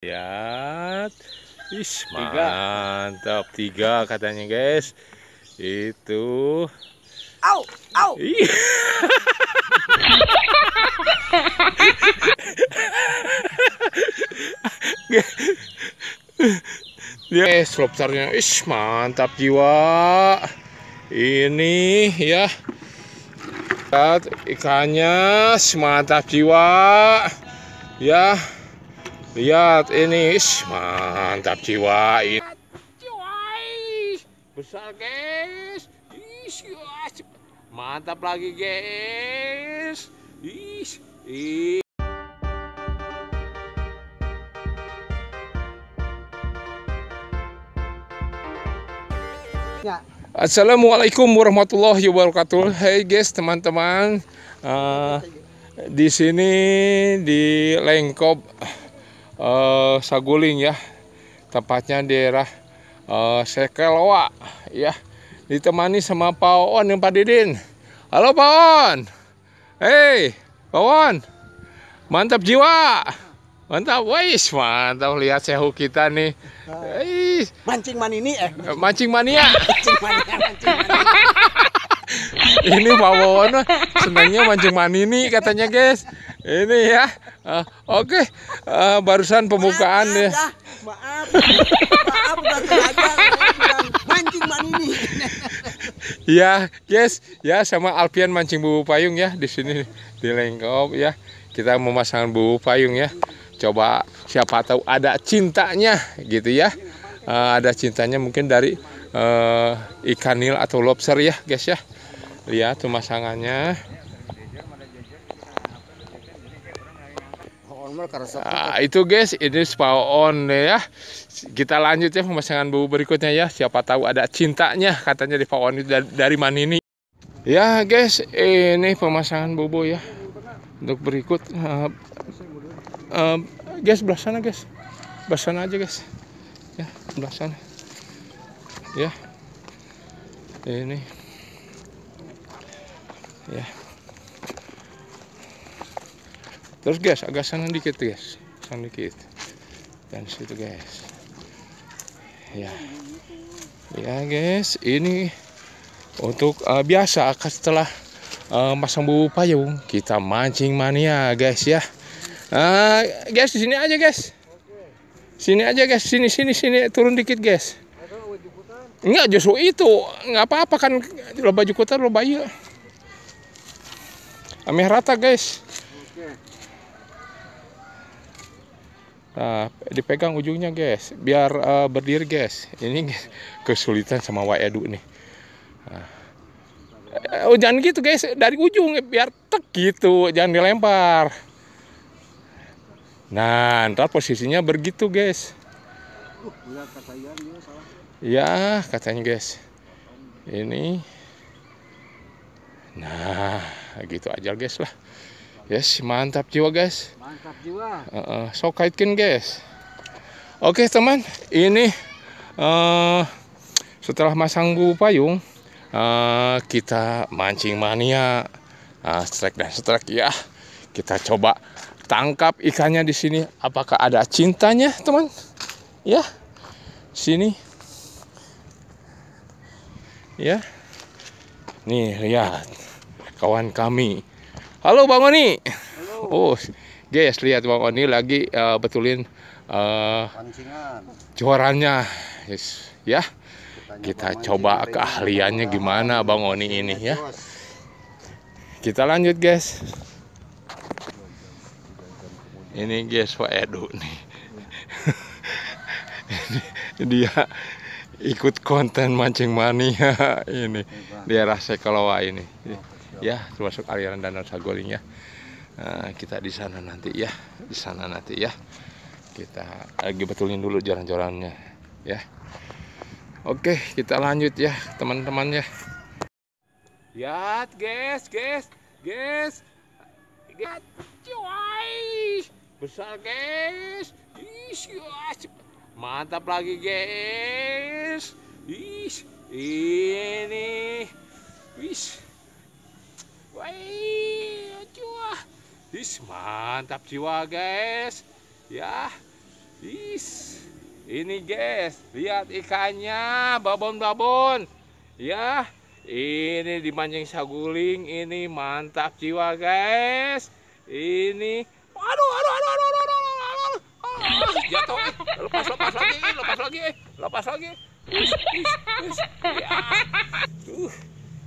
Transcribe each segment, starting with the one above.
lihat tiga. mantap tiga katanya guys itu au au Ya, yes, lobsternya is mantap jiwa ini ya ikannya mantap jiwa ya Lihat ini, ish, mantap jiwa ini. Besar guys, ish, mantap lagi guys, ish, ish. Ya. Assalamualaikum warahmatullahi wabarakatuh. Hey guys, teman-teman, uh, di sini di Lengkop uh, Saguling ya tempatnya daerah uh, Sekeloa ya ditemani sama Pak Oon yang Pak Didin halo Pak Oon hei Pak Oon mantap jiwa mantap wais mantap lihat sehu kita nih Hei. mancing man ini eh mancing mania ya? mancing mania mancing mania ini Pak Wawan senangnya mancing ini katanya guys ini ya uh, oke okay. uh, barusan pembukaan ya maaf maaf mancing ini ya yes ya sama Alpian mancing bubu payung ya di sini di lengkop ya kita memasang bubu payung ya coba siapa tahu ada cintanya gitu ya uh, ada cintanya mungkin dari uh, ikan nil atau lobster ya guys ya lihat pemasangannya. Nah, itu guys, ini spawn ya. Kita lanjut ya pemasangan bumbu berikutnya ya. Siapa tahu ada cintanya katanya di spawn itu dari mana ini Ya guys, ini pemasangan bobo ya. Untuk berikut, uh, uh, guys belah sana guys, belah sana aja guys. Ya belah sana. Ya, ini. Ya terus guys agak sana dikit guys sana dikit dan situ guys ya ya guys ini untuk uh, biasa setelah uh, masang bubu payung kita mancing mania guys ya uh, guys di sini aja guys sini aja guys sini sini sini turun dikit guys enggak justru itu nggak apa-apa kan lo baju kotor lo bayu iya. amir rata guys Nah, dipegang ujungnya guys, biar uh, berdiri guys. Ini kesulitan sama waedu nih. Nah. Oh, jangan gitu guys, dari ujung biar tek gitu, jangan dilempar. Nah, ntar posisinya begitu guys. Ya, katanya guys. Ini. Nah, gitu aja guys lah. Yes, mantap jiwa guys. Mantap jiwa. Uh, uh, so kaitkan guys. Oke okay, teman, ini uh, setelah masang bu payung uh, kita mancing mania, uh, strike dan strike ya. Kita coba tangkap ikannya di sini. Apakah ada cintanya teman? Ya, sini. Ya, nih lihat kawan kami Halo Bang Oni. Halo. Oh, guys lihat Bang Oni lagi uh, betulin uh, eh, pancingan. Yes, ya. Kita, Kita coba keahliannya gimana Bang Oni iya, ini ya. Kita lanjut, guys. Ini guys Pak Edu nih. Ini dia ikut konten mancing mania ini daerah kalau ini ya termasuk aliran danau saguling ya eh, kita di sana nanti ya di sana nanti ya kita lagi eh, betulin dulu jalan-jalannya ya oke kita lanjut ya teman-teman ya ya guys guys guys lihat cuy besar guys Ish, mantap lagi guys Ish, ini Ish. Wih, cua. Is mantap jiwa guys. Ya. Is. Ini guys, lihat ikannya babon-babon. Ya. Ini dimancing saguling, ini mantap jiwa guys. Ini aduh aduh aduh aduh aduh. aduh, aduh, aduh. jatuh. Lepas lepas lagi, lepas lagi, lepas lagi. Is, is, is. Ya. Uh,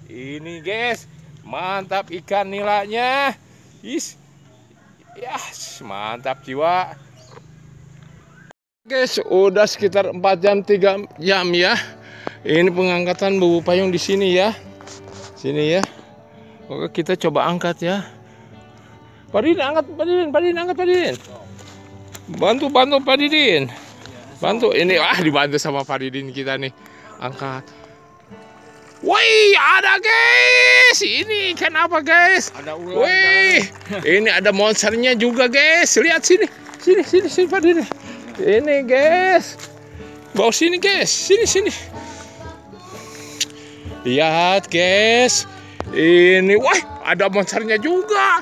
ini guys, mantap ikan nilainya is yes mantap jiwa guys udah sekitar 4 jam 3 jam ya ini pengangkatan bubu payung di sini ya sini ya oke kita coba angkat ya Padin angkat Padin Padin angkat Padin bantu bantu Padin bantu ini ah dibantu sama Padin kita nih angkat Woi, ada guys. Ini kenapa guys? Ada ular. Woi, ini ada monsternya juga guys. Lihat sini, sini, sini, sini pada ini. Ini guys. Bawa sini guys, sini, sini. Lihat guys. Ini, wah, ada monsternya juga.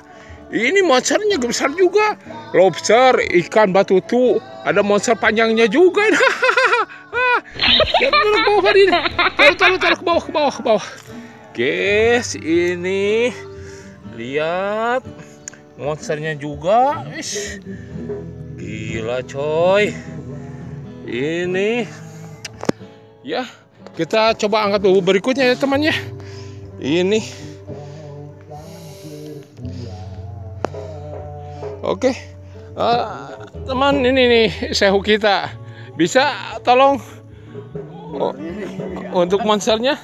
Ini monsternya besar juga. Lobster, ikan batu tuh. Ada monster panjangnya juga. Jangan dorong ke bawah Fadina. Taruh, taruh, taruh ke bawah, ke bawah, ke bawah. Guys, ini lihat monsternya juga. Ish. Gila coy. Ini ya kita coba angkat bumbu berikutnya ya temannya. Ini. Oke. Okay. Uh, eh, teman ini nih sehu kita bisa tolong oh, untuk monsternya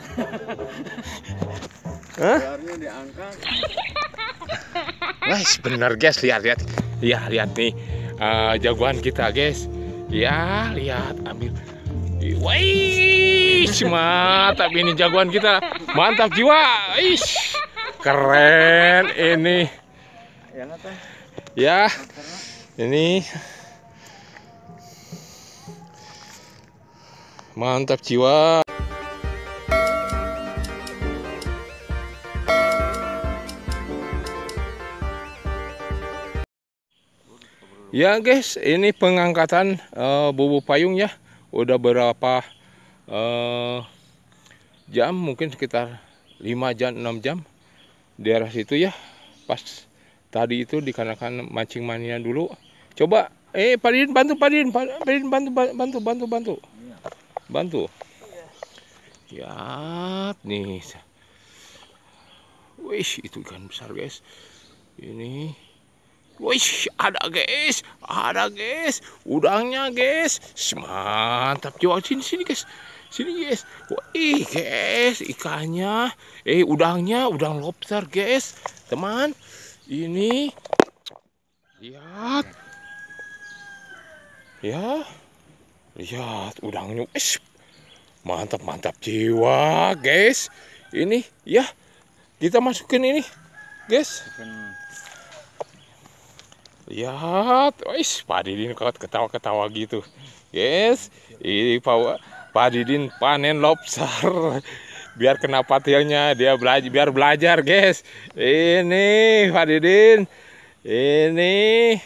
Hah? Guys, benar guys, lihat lihat. Ya, lihat nih uh, jagoan kita, guys. Ya, lihat ambil. Wih, mantap ini jagoan kita. Mantap jiwa. Ish. Keren ini. Ya, ini Mantap jiwa. Ya guys, ini pengangkatan uh, eh, bubu payung ya. Udah berapa uh, jam? Mungkin sekitar 5 jam, 6 jam. daerah situ ya. Pas tadi itu dikarenakan mancing mania dulu. Coba, eh Padin bantu, Padin, Padin bantu, bantu, bantu, bantu. bantu bantu iya. lihat nih wih itu ikan besar guys ini wih ada guys ada guys udangnya guys mantap coba sini sini guys sini guys wih guys ikannya eh udangnya udang lobster guys teman ini lihat ya Lihat ya, udangnya. Ish, mantap mantap jiwa, guys. Ini ya kita masukin ini, guys. Lihat, ya, wis Pak Didin ketawa-ketawa gitu. Guys, ini Pak Pak Didin panen lobster. Biar kenapa patilnya dia belajar biar belajar, guys. Ini Pak Didin. Ini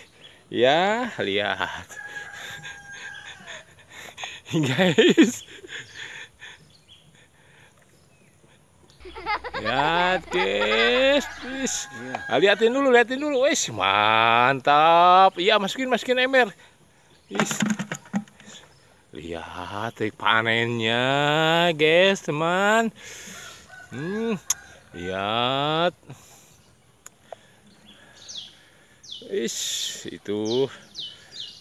ya, lihat guys lihat guys nah, dulu lihatin dulu wis mantap iya masukin masukin ember Is. lihat eh, panennya guys teman hmm lihat Is itu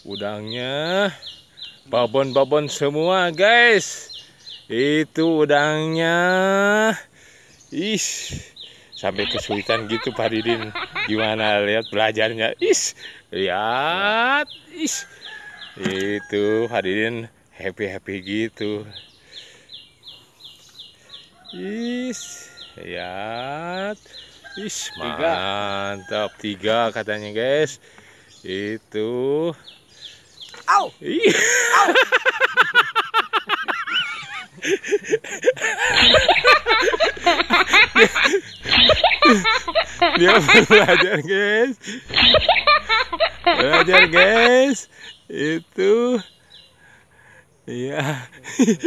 udangnya babon-babon semua guys itu udangnya is sampai kesulitan gitu Pak Didin gimana lihat belajarnya is lihat is itu Pak Didin happy happy gitu is lihat is mantap tiga katanya guys itu Au. Iya. Au. dia, belajar guys belajar guys itu iya yeah.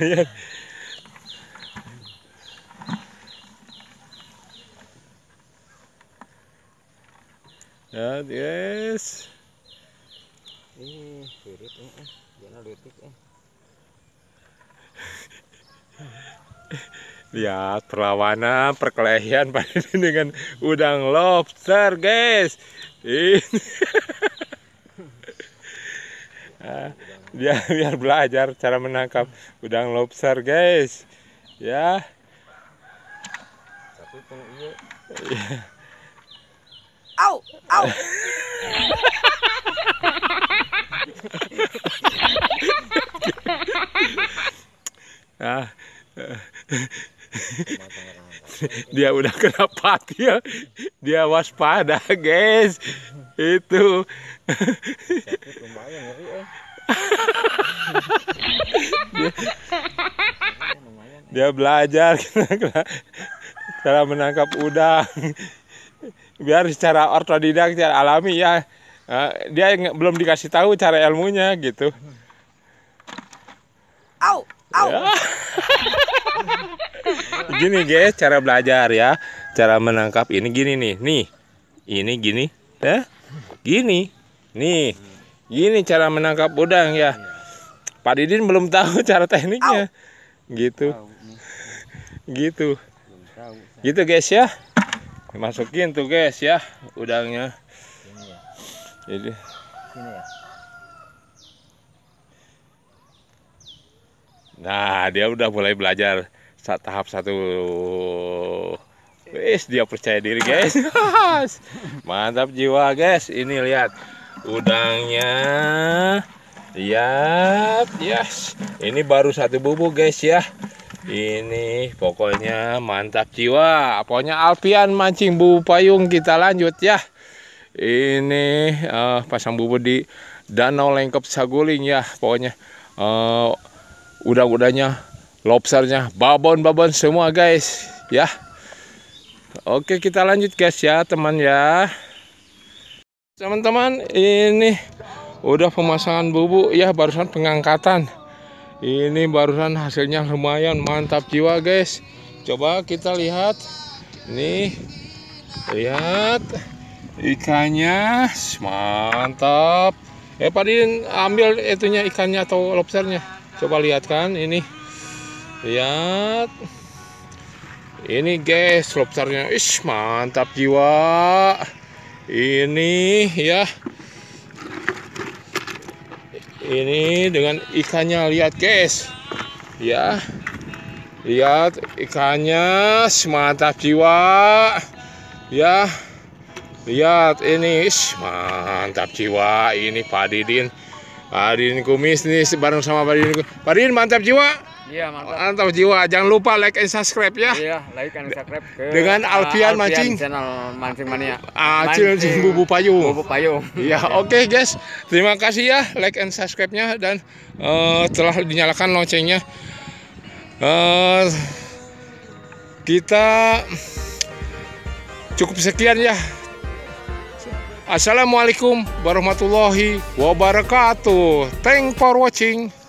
yeah. Ya, yes. Ini sirip ini, eh. jangan lutik eh. eh. eh? Lihat perlawanan perkelahian pada dengan udang lobster, guys. Ini. dia ah, biar belajar cara menangkap udang lobster, guys. Ya. Satu pengen iya. Ya au, au. Ah. dia udah kena pati ya. Dia waspada, guys. Itu. dia, dia belajar cara menangkap udang biar secara ortodidak secara alami ya eh, dia belum dikasih tahu cara ilmunya gitu. Au, au. Ya. gini guys, cara belajar ya, cara menangkap ini gini nih, nih, ini gini, ya, gini, nih, gini cara menangkap udang ya. Pak Didin belum tahu cara tekniknya, gitu. gitu, gitu, gitu guys ya masukin tuh guys ya udangnya Ini ya. jadi ya. nah dia udah mulai belajar saat tahap satu Wis dia percaya diri guys mantap jiwa guys ini lihat udangnya lihat yes ini baru satu bubuk guys ya ini pokoknya mantap jiwa pokoknya Alfian mancing bubu payung kita lanjut ya ini uh, pasang bubu di Danau Lengkep Saguling ya pokoknya uh, eh, udang-udangnya lobsternya babon-babon semua guys ya Oke kita lanjut guys ya teman ya Teman-teman ini udah pemasangan bubu ya barusan pengangkatan ini barusan hasilnya lumayan mantap jiwa guys coba kita lihat ini lihat ikannya mantap eh Padin ambil itunya ikannya atau lobsternya coba lihat kan ini lihat ini guys lobsternya ish mantap jiwa ini ya ini dengan ikannya lihat guys ya lihat ikannya mantap jiwa ya lihat ini mantap jiwa ini Pak Didin Pak Didin kumis nih bareng sama Pak Didin Pak Didin mantap jiwa Iya, mantap. Mantap jiwa. Jangan lupa like and subscribe ya. Iya, like and subscribe ke dengan eh, Alfian, Alfian Mancing channel Mancing Mania. Ah, mancing, Bubu Payu. Bubu Payu. Iya, iya, oke okay, guys. Terima kasih ya like and subscribe-nya dan uh, telah dinyalakan loncengnya. Uh, kita cukup sekian ya. Assalamualaikum warahmatullahi wabarakatuh. Thank for watching.